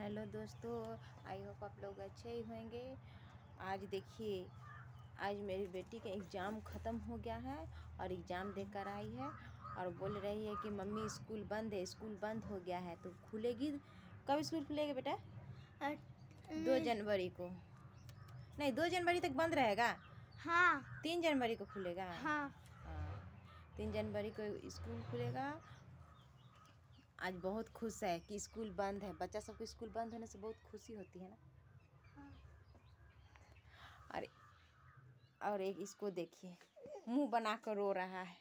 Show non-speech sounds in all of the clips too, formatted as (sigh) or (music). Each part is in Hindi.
हेलो दोस्तों आई होप आप लोग अच्छे ही होंगे आज देखिए आज मेरी बेटी का एग्ज़ाम ख़त्म हो गया है और एग्ज़ाम देकर आई है और बोल रही है कि मम्मी स्कूल बंद है स्कूल बंद हो गया है तो खुलेगी कब स्कूल खुलेगा बेटा दो जनवरी को नहीं दो जनवरी तक बंद रहेगा हाँ तीन जनवरी को खुलेगा हाँ, हाँ तीन जनवरी को स्कूल खुलेगा आज बहुत खुश है कि स्कूल बंद है बच्चा सबको स्कूल बंद होने से बहुत खुशी होती है ना और हाँ। और एक इसको देखिए मुंह बना कर रो रहा है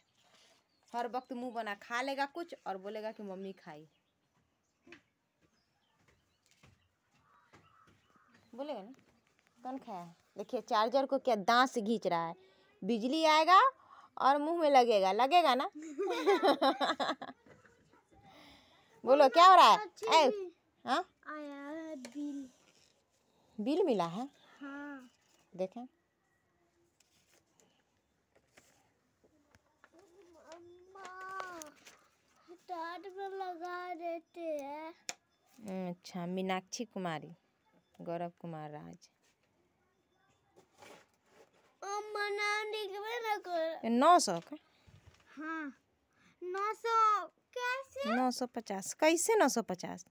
हर वक्त मुंह बना खा लेगा कुछ और बोलेगा कि मम्मी खाई बोलेगा ना कौन खाया है देखिए चार्जर को क्या दांत से घींच रहा है बिजली आएगा और मुंह में लगेगा लगेगा ना (laughs) बोलो क्या हो रहा है हाँ? आया बिल बिल मिला है हाँ देखें लगा देते हैं हम्म, अच्छा मीनाक्षी कुमारी गौरव कुमार राज नौ सौ का हाँ नौ सौ कैसे नौ सौ पचास कैसे नौ सौ पचास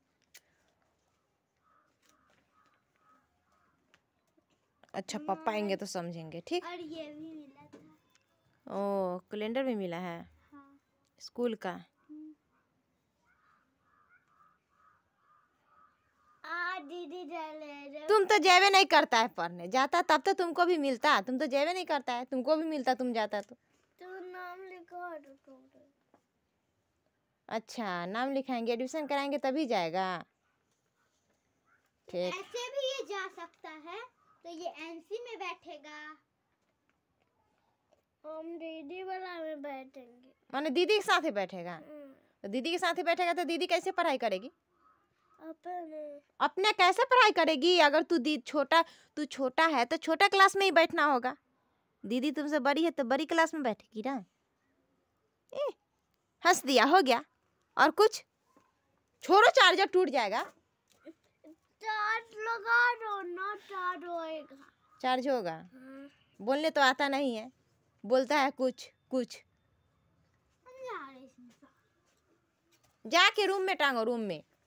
अच्छा पापा आएंगे तो समझेंगे ठीक और ये भी मिला था ओ कैलेंडर भी मिला है हाँ। स्कूल का दीदी तुम तो जैवे नहीं करता है पढ़ने जाता तब तो तुमको भी मिलता तुम तो जैवे नहीं करता है तुमको भी मिलता तुम जाता तो तुम तो नाम लिखो अच्छा नाम लिखाएंगे एडमिशन कराएंगे तभी जाएगा ठीक ऐसे भी ये जा सकता है तो ये एनसी में बैठेगा हम दीदी वाला में बैठेंगे माने दीदी के साथ ही बैठेगा हम्म। तो दीदी के साथ ही बैठेगा तो दीदी कैसे पढ़ाई करेगी अपने अपने कैसे पढ़ाई करेगी अगर तू दी छोटा तू छोटा है तो छोटा क्लास में ही बैठना होगा दीदी तुमसे बड़ी है तो बड़ी क्लास में बैठेगी ना हंस दिया हो गया और कुछ छोड़ो चार्जर टूट जाएगा चार्ज लगा दो ना चार्ज होएगा चार्ज होगा हाँ। बोलने तो आता नहीं है बोलता है कुछ कुछ जाके रूम में टांगो रूम में